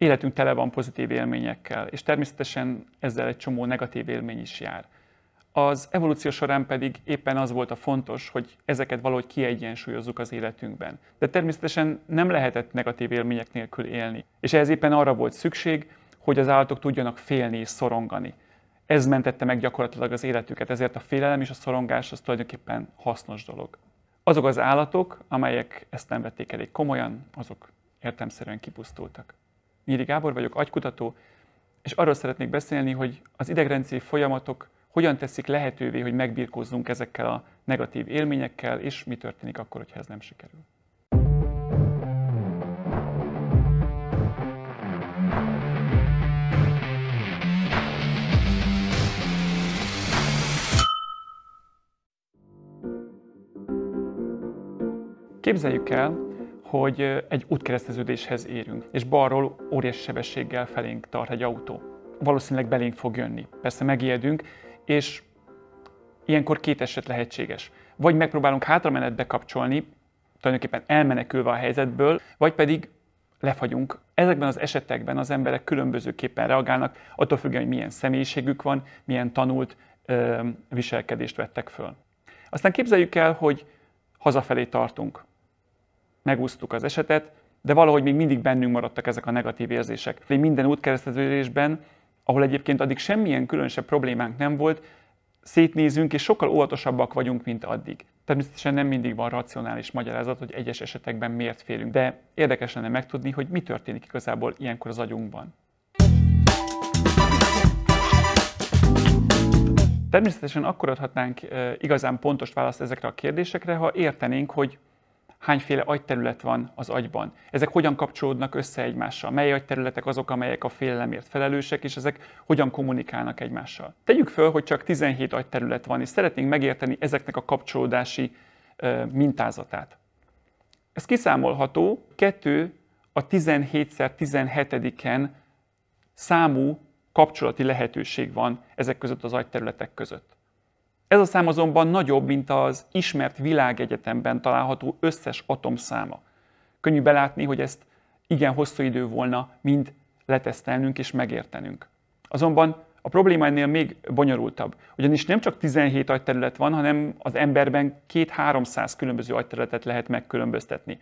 életünk tele van pozitív élményekkel, és természetesen ezzel egy csomó negatív élmény is jár. Az evolúció során pedig éppen az volt a fontos, hogy ezeket valahogy kiegyensúlyozzuk az életünkben. De természetesen nem lehetett negatív élmények nélkül élni. És ehhez éppen arra volt szükség, hogy az állatok tudjanak félni és szorongani. Ez mentette meg gyakorlatilag az életüket, ezért a félelem és a szorongás az tulajdonképpen hasznos dolog. Azok az állatok, amelyek ezt nem vették elég komolyan, azok értelmszerűen kipusztultak. Nyíri Gábor vagyok, agykutató, és arról szeretnék beszélni, hogy az idegrendszeri folyamatok hogyan teszik lehetővé, hogy megbirkózzunk ezekkel a negatív élményekkel, és mi történik akkor, hogyha ez nem sikerül. Képzeljük el, hogy egy útkereszteződéshez érünk, és balról óriási sebességgel felénk tart egy autó. Valószínűleg belénk fog jönni. Persze megijedünk, és ilyenkor két eset lehetséges. Vagy megpróbálunk hátramenetbe kapcsolni, tulajdonképpen elmenekülve a helyzetből, vagy pedig lefagyunk. Ezekben az esetekben az emberek különbözőképpen reagálnak, attól függően, hogy milyen személyiségük van, milyen tanult ö, viselkedést vettek föl. Aztán képzeljük el, hogy hazafelé tartunk megúsztuk az esetet, de valahogy még mindig bennünk maradtak ezek a negatív érzések. Én minden útkereszteződésben, ahol egyébként addig semmilyen különösebb problémánk nem volt, szétnézünk, és sokkal óvatosabbak vagyunk, mint addig. Természetesen nem mindig van racionális magyarázat, hogy egyes esetekben miért félünk, de érdekes lenne megtudni, hogy mi történik igazából ilyenkor az agyunkban. Természetesen akkor adhatnánk eh, igazán pontos választ ezekre a kérdésekre, ha értenénk, hogy hányféle agyterület van az agyban. Ezek hogyan kapcsolódnak össze egymással, mely agyterületek azok, amelyek a félelemért felelősek, és ezek hogyan kommunikálnak egymással. Tegyük föl, hogy csak 17 agyterület van, és szeretnénk megérteni ezeknek a kapcsolódási ö, mintázatát. Ez kiszámolható 2 a 17x17-en számú kapcsolati lehetőség van ezek között az agyterületek között. Ez a szám azonban nagyobb, mint az ismert világegyetemben található összes atom száma. Könnyű belátni, hogy ezt igen hosszú idő volna mind letesztelnünk és megértenünk. Azonban a probléma ennél még bonyolultabb, ugyanis nem csak 17 agyterület van, hanem az emberben 2-300 különböző agyterületet lehet megkülönböztetni.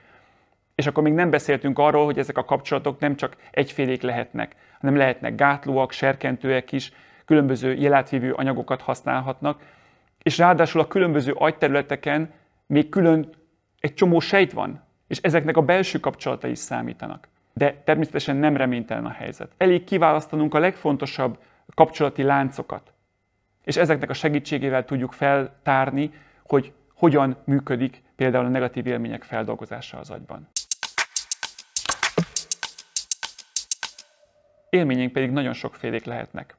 És akkor még nem beszéltünk arról, hogy ezek a kapcsolatok nem csak egyfélék lehetnek, hanem lehetnek gátlóak, serkentőek is, különböző jelátvívő anyagokat használhatnak, és ráadásul a különböző agyterületeken még külön egy csomó sejt van, és ezeknek a belső kapcsolatai is számítanak. De természetesen nem reménytelen a helyzet. Elég kiválasztanunk a legfontosabb kapcsolati láncokat, és ezeknek a segítségével tudjuk feltárni, hogy hogyan működik például a negatív élmények feldolgozása az agyban. Élményénk pedig nagyon sokfélék lehetnek.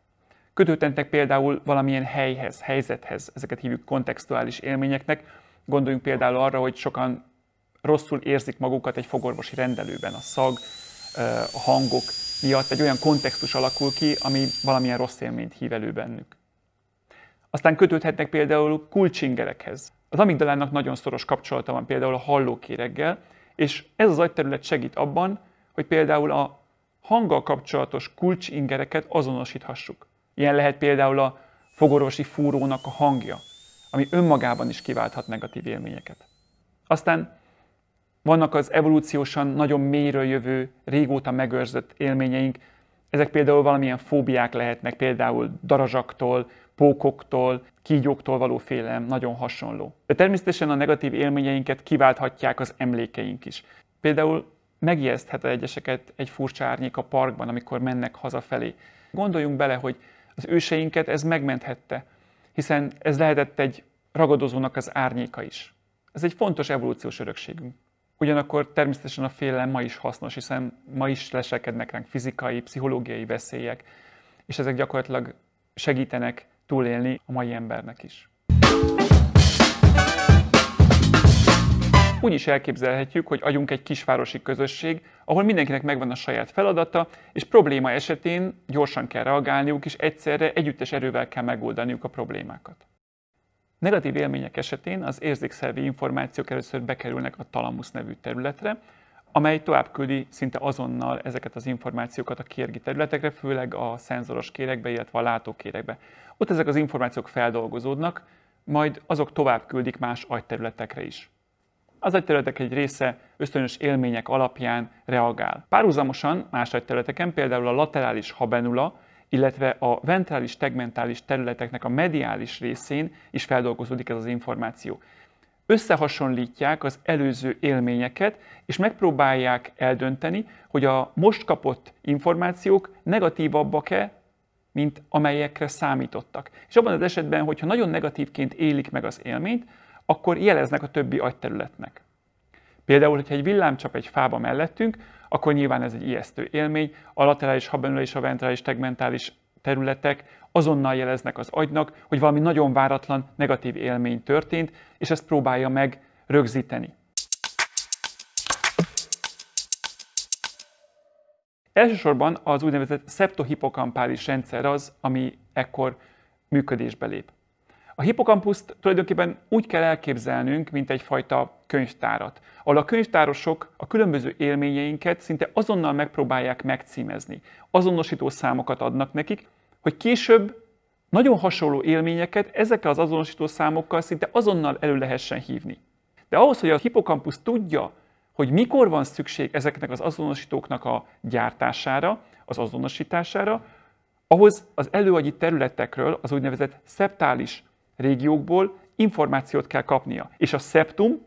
Kötődhetnek például valamilyen helyhez, helyzethez, ezeket hívjuk kontextuális élményeknek. Gondoljunk például arra, hogy sokan rosszul érzik magukat egy fogorvosi rendelőben, a szag, a hangok miatt egy olyan kontextus alakul ki, ami valamilyen rossz élményt hív elő bennük. Aztán kötődhetnek például kulcsingerekhez. Az amigdalának nagyon szoros kapcsolata van például a hallókéreggel, és ez az agyterület segít abban, hogy például a hanggal kapcsolatos kulcsingereket azonosíthassuk. Ilyen lehet például a fogorosi fúrónak a hangja, ami önmagában is kiválthat negatív élményeket. Aztán vannak az evolúciósan nagyon mélyről jövő, régóta megőrzött élményeink, ezek például valamilyen fóbiák lehetnek, például darazsaktól, pókoktól, kígyóktól való félelem nagyon hasonló. De természetesen a negatív élményeinket kiválthatják az emlékeink is. Például megijeszthet egyeseket egy furcsa árnyék a parkban, amikor mennek hazafelé. Gondoljunk bele, hogy az őseinket ez megmenthette, hiszen ez lehetett egy ragadozónak az árnyéka is. Ez egy fontos evolúciós örökségünk. Ugyanakkor természetesen a félelem ma is hasznos, hiszen ma is leselkednek ránk fizikai, pszichológiai veszélyek, és ezek gyakorlatilag segítenek túlélni a mai embernek is. Úgy is elképzelhetjük, hogy agyunk egy kisvárosi közösség, ahol mindenkinek megvan a saját feladata, és probléma esetén gyorsan kell reagálniuk, és egyszerre együttes erővel kell megoldaniuk a problémákat. Negatív élmények esetén az érzékszervi információk először bekerülnek a talamusz nevű területre, amely tovább küldi szinte azonnal ezeket az információkat a kérgi területekre, főleg a szenzoros kérekbe, illetve a látókérekbe. Ott ezek az információk feldolgozódnak, majd azok tovább küldik más agyterületekre is az agyterületek egy része ösztönös élmények alapján reagál. Párhuzamosan más agyterületeken, például a laterális habenula, illetve a ventrális tegmentális területeknek a mediális részén is feldolgozódik ez az információ. Összehasonlítják az előző élményeket, és megpróbálják eldönteni, hogy a most kapott információk negatívabbak-e, mint amelyekre számítottak. És abban az esetben, hogyha nagyon negatívként élik meg az élményt, akkor jeleznek a többi agyterületnek. Például, hogyha egy villám csap egy fába mellettünk, akkor nyilván ez egy ijesztő élmény, a laterális habenula és a ventrális tegmentális területek azonnal jeleznek az agynak, hogy valami nagyon váratlan negatív élmény történt, és ezt próbálja meg rögzíteni. Elsősorban az úgynevezett szeptohipokampális rendszer az, ami ekkor működésbe lép. A hipokampuszt tulajdonképpen úgy kell elképzelnünk, mint egyfajta könyvtárat, ahol a könyvtárosok a különböző élményeinket szinte azonnal megpróbálják megcímezni. Azonosító számokat adnak nekik, hogy később nagyon hasonló élményeket ezekkel az azonosító számokkal szinte azonnal elő lehessen hívni. De ahhoz, hogy a hipokampusz tudja, hogy mikor van szükség ezeknek az azonosítóknak a gyártására, az azonosítására, ahhoz az előagyi területekről, az úgynevezett szeptális régiókból információt kell kapnia. És a szeptum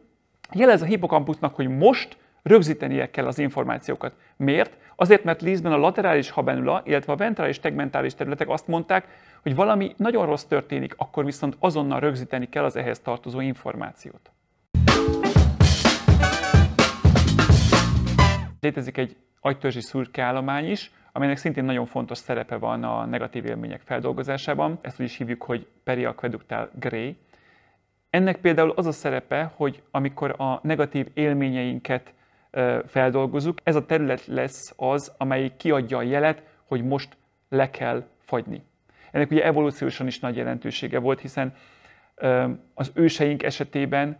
jelez a hipokampusznak, hogy most rögzítenie kell az információkat. Miért? Azért, mert Lízben a laterális habenula, illetve a ventrális tegmentális területek azt mondták, hogy valami nagyon rossz történik, akkor viszont azonnal rögzíteni kell az ehhez tartozó információt. Létezik egy agytörzsi állomány is, aminek szintén nagyon fontos szerepe van a negatív élmények feldolgozásában. Ezt úgy is hívjuk, hogy periakveduktál gray. Ennek például az a szerepe, hogy amikor a negatív élményeinket feldolgozunk, ez a terület lesz az, amelyik kiadja a jelet, hogy most le kell fagyni. Ennek ugye evolúciósan is nagy jelentősége volt, hiszen az őseink esetében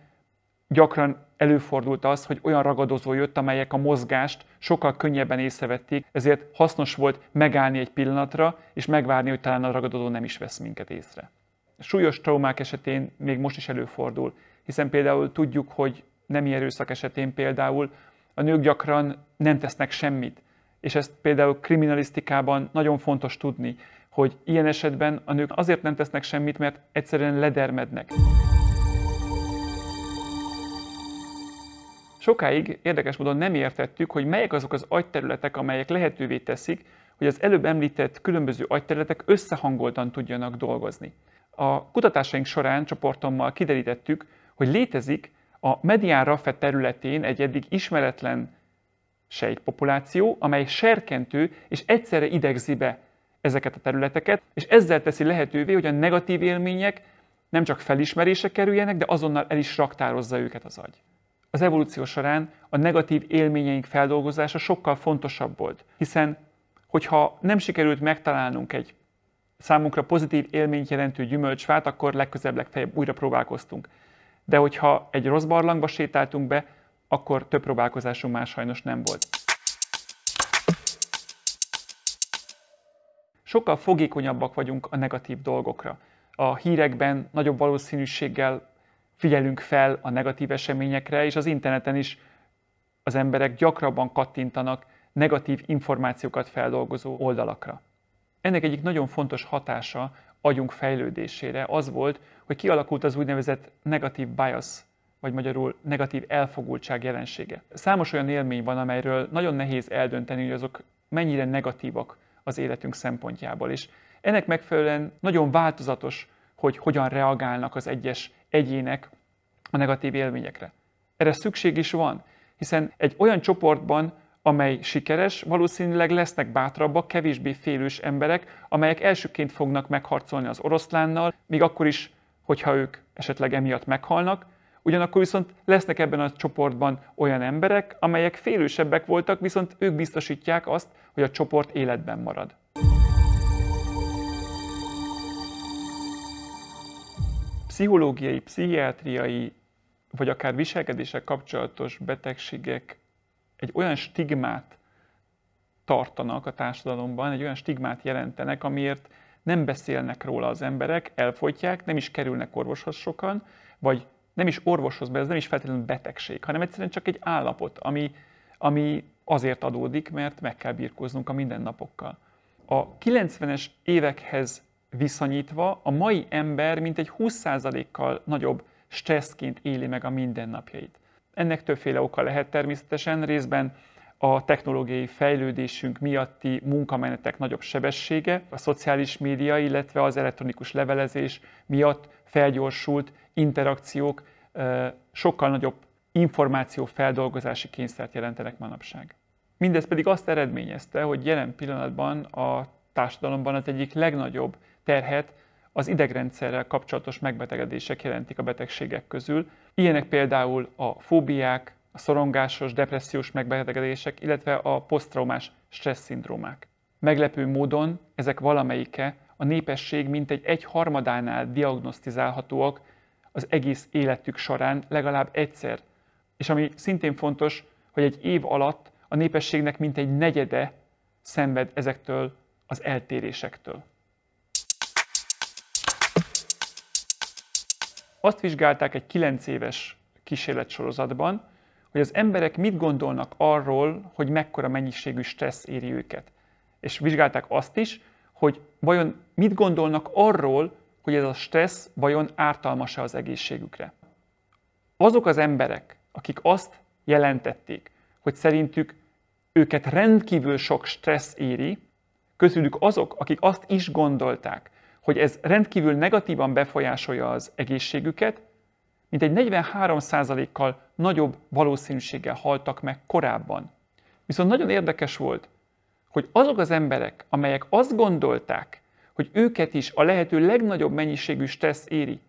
gyakran előfordult az, hogy olyan ragadozó jött, amelyek a mozgást sokkal könnyebben észrevették, ezért hasznos volt megállni egy pillanatra, és megvárni, hogy talán a ragadozó nem is vesz minket észre. Súlyos traumák esetén még most is előfordul, hiszen például tudjuk, hogy nem erőszak esetén például a nők gyakran nem tesznek semmit, és ezt például kriminalisztikában nagyon fontos tudni, hogy ilyen esetben a nők azért nem tesznek semmit, mert egyszerűen ledermednek. Sokáig érdekes módon nem értettük, hogy melyek azok az agyterületek, amelyek lehetővé teszik, hogy az előbb említett különböző agyterületek összehangoltan tudjanak dolgozni. A kutatásaink során csoportommal kiderítettük, hogy létezik a medián Raffe területén egy eddig ismeretlen sejtpopuláció, amely serkentő és egyszerre idegzi be ezeket a területeket, és ezzel teszi lehetővé, hogy a negatív élmények nem csak felismerése kerüljenek, de azonnal el is raktározza őket az agy. Az evolúció során a negatív élményeink feldolgozása sokkal fontosabb volt, hiszen hogyha nem sikerült megtalálnunk egy számunkra pozitív élményt jelentő gyümölcsfát, akkor legközelebb legfeljebb újra próbálkoztunk. De hogyha egy rossz barlangba sétáltunk be, akkor több próbálkozásunk már sajnos nem volt. Sokkal fogékonyabbak vagyunk a negatív dolgokra. A hírekben nagyobb valószínűséggel figyelünk fel a negatív eseményekre, és az interneten is az emberek gyakrabban kattintanak negatív információkat feldolgozó oldalakra. Ennek egyik nagyon fontos hatása agyunk fejlődésére az volt, hogy kialakult az úgynevezett negatív bias, vagy magyarul negatív elfogultság jelensége. Számos olyan élmény van, amelyről nagyon nehéz eldönteni, hogy azok mennyire negatívak az életünk szempontjából, és ennek megfelelően nagyon változatos, hogy hogyan reagálnak az egyes egyének a negatív élményekre. Erre szükség is van, hiszen egy olyan csoportban, amely sikeres, valószínűleg lesznek bátrabbak, kevésbé félős emberek, amelyek elsőként fognak megharcolni az oroszlánnal, még akkor is, hogyha ők esetleg emiatt meghalnak, Ugyanakkor viszont lesznek ebben a csoportban olyan emberek, amelyek félősebbek voltak, viszont ők biztosítják azt, hogy a csoport életben marad. pszichológiai, pszichiátriai, vagy akár viselkedések kapcsolatos betegségek egy olyan stigmát tartanak a társadalomban, egy olyan stigmát jelentenek, amiért nem beszélnek róla az emberek, elfogyják, nem is kerülnek orvoshoz sokan, vagy nem is orvoshoz, mert ez nem is feltétlenül betegség, hanem egyszerűen csak egy állapot, ami, ami azért adódik, mert meg kell birkóznunk a mindennapokkal. A 90-es évekhez viszonyítva a mai ember mintegy 20%-kal nagyobb stresszként éli meg a mindennapjait. Ennek többféle oka lehet természetesen, részben a technológiai fejlődésünk miatti munkamenetek nagyobb sebessége, a szociális média, illetve az elektronikus levelezés miatt felgyorsult interakciók sokkal nagyobb információ feldolgozási kényszert jelentenek manapság. Mindez pedig azt eredményezte, hogy jelen pillanatban a társadalomban az egyik legnagyobb terhet az idegrendszerrel kapcsolatos megbetegedések jelentik a betegségek közül. Ilyenek például a fóbiák, a szorongásos, depressziós megbetegedések, illetve a posztraumás szindrómák. Meglepő módon ezek valamelyike a népesség mintegy egy harmadánál diagnosztizálhatóak az egész életük során legalább egyszer. És ami szintén fontos, hogy egy év alatt a népességnek mintegy negyede szenved ezektől az eltérésektől. azt vizsgálták egy 9 éves kísérletsorozatban, hogy az emberek mit gondolnak arról, hogy mekkora mennyiségű stressz éri őket. És vizsgálták azt is, hogy vajon mit gondolnak arról, hogy ez a stressz vajon ártalmas-e az egészségükre. Azok az emberek, akik azt jelentették, hogy szerintük őket rendkívül sok stressz éri, közülük azok, akik azt is gondolták, hogy ez rendkívül negatívan befolyásolja az egészségüket, mint egy 43%-kal nagyobb valószínűséggel haltak meg korábban. Viszont nagyon érdekes volt, hogy azok az emberek, amelyek azt gondolták, hogy őket is a lehető legnagyobb mennyiségű stressz éri,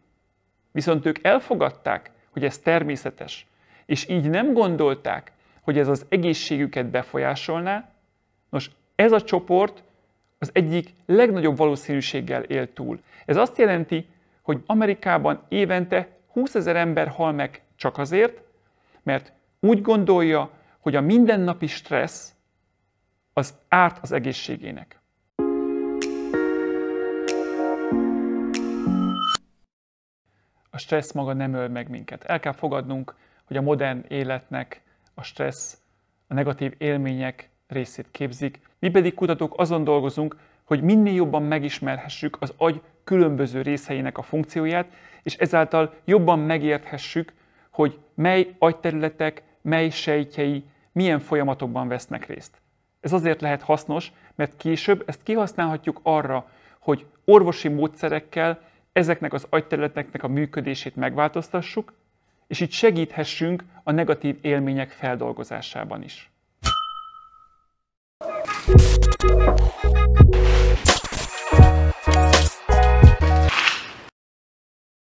viszont ők elfogadták, hogy ez természetes, és így nem gondolták, hogy ez az egészségüket befolyásolná, nos, ez a csoport az egyik legnagyobb valószínűséggel él túl. Ez azt jelenti, hogy Amerikában évente 20 ezer ember hal meg csak azért, mert úgy gondolja, hogy a mindennapi stressz az árt az egészségének. A stressz maga nem öl meg minket. El kell fogadnunk, hogy a modern életnek a stressz, a negatív élmények részét képzik. Mi pedig kutatók azon dolgozunk, hogy minél jobban megismerhessük az agy különböző részeinek a funkcióját, és ezáltal jobban megérthessük, hogy mely agyterületek, mely sejtjei milyen folyamatokban vesznek részt. Ez azért lehet hasznos, mert később ezt kihasználhatjuk arra, hogy orvosi módszerekkel ezeknek az agyterületeknek a működését megváltoztassuk, és így segíthessünk a negatív élmények feldolgozásában is. Thank you.